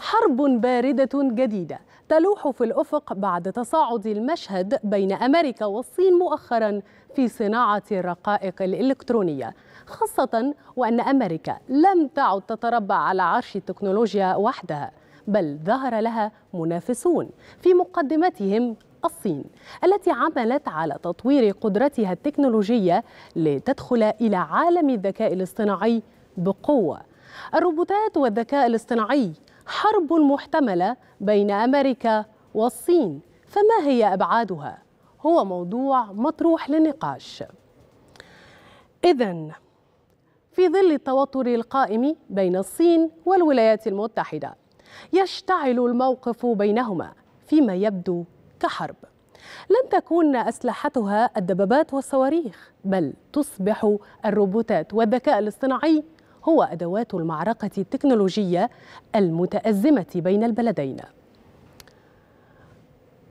حرب باردة جديدة تلوح في الأفق بعد تصاعد المشهد بين أمريكا والصين مؤخرا في صناعة الرقائق الإلكترونية خاصة وأن أمريكا لم تعد تتربع على عرش التكنولوجيا وحدها بل ظهر لها منافسون في مقدمتهم الصين التي عملت على تطوير قدرتها التكنولوجية لتدخل إلى عالم الذكاء الاصطناعي بقوه الروبوتات والذكاء الاصطناعي حرب محتملة بين أمريكا والصين فما هي أبعادها؟ هو موضوع مطروح للنقاش إذا في ظل التوتر القائم بين الصين والولايات المتحدة يشتعل الموقف بينهما فيما يبدو كحرب لن تكون أسلحتها الدبابات والصواريخ بل تصبح الروبوتات والذكاء الاصطناعي هو أدوات المعركة التكنولوجية المتأزمة بين البلدين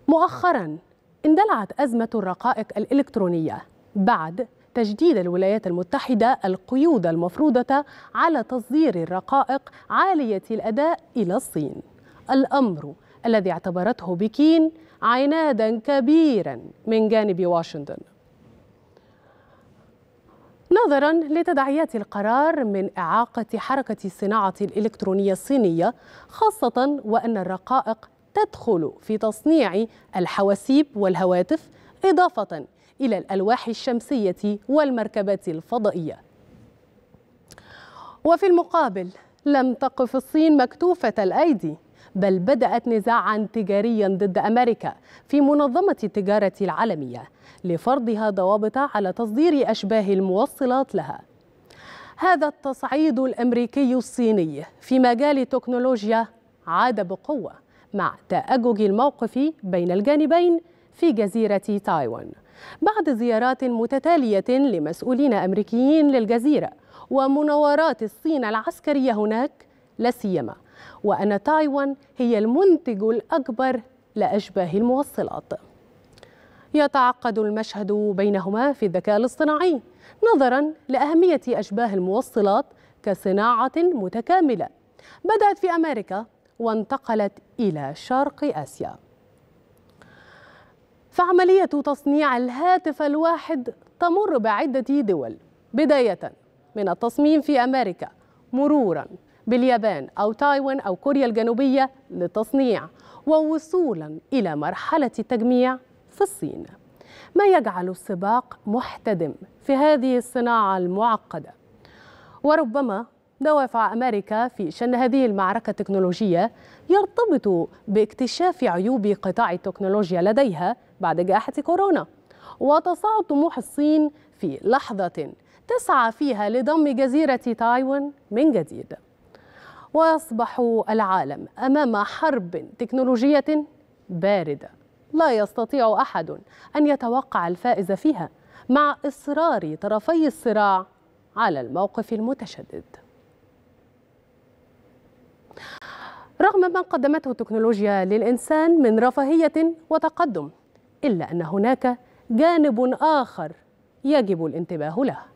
مؤخرا اندلعت أزمة الرقائق الإلكترونية بعد تجديد الولايات المتحدة القيود المفروضة على تصدير الرقائق عالية الأداء إلى الصين الأمر الذي اعتبرته بكين عنادا كبيرا من جانب واشنطن نظرا لتداعيات القرار من إعاقة حركة الصناعة الإلكترونية الصينية خاصة وأن الرقائق تدخل في تصنيع الحواسيب والهواتف إضافة إلى الألواح الشمسية والمركبات الفضائية وفي المقابل لم تقف الصين مكتوفة الأيدي بل بدأت نزاعا تجاريا ضد أمريكا في منظمة التجارة العالمية لفرضها ضوابط على تصدير أشباه الموصلات لها هذا التصعيد الأمريكي الصيني في مجال التكنولوجيا عاد بقوة مع تأجج الموقف بين الجانبين في جزيرة تايوان بعد زيارات متتالية لمسؤولين أمريكيين للجزيرة ومناورات الصين العسكرية هناك لا سيما وأن تايوان هي المنتج الأكبر لأشباه الموصلات يتعقد المشهد بينهما في الذكاء الاصطناعي نظرا لأهمية أشباه الموصلات كصناعة متكاملة بدأت في أمريكا وانتقلت إلى شرق آسيا فعملية تصنيع الهاتف الواحد تمر بعدة دول بداية من التصميم في أمريكا مرورا باليابان أو تايوان أو كوريا الجنوبية لتصنيع ووصولا إلى مرحلة التجميع في الصين ما يجعل السباق محتدم في هذه الصناعة المعقدة وربما دوافع أمريكا في شن هذه المعركة التكنولوجية يرتبط باكتشاف عيوب قطاع التكنولوجيا لديها بعد جائحة كورونا وتصاعد طموح الصين في لحظة تسعى فيها لضم جزيرة تايوان من جديد ويصبح العالم أمام حرب تكنولوجية باردة لا يستطيع أحد أن يتوقع الفائز فيها مع إصرار طرفي الصراع على الموقف المتشدد رغم ما قدمته التكنولوجيا للإنسان من رفاهية وتقدم إلا أن هناك جانب آخر يجب الانتباه له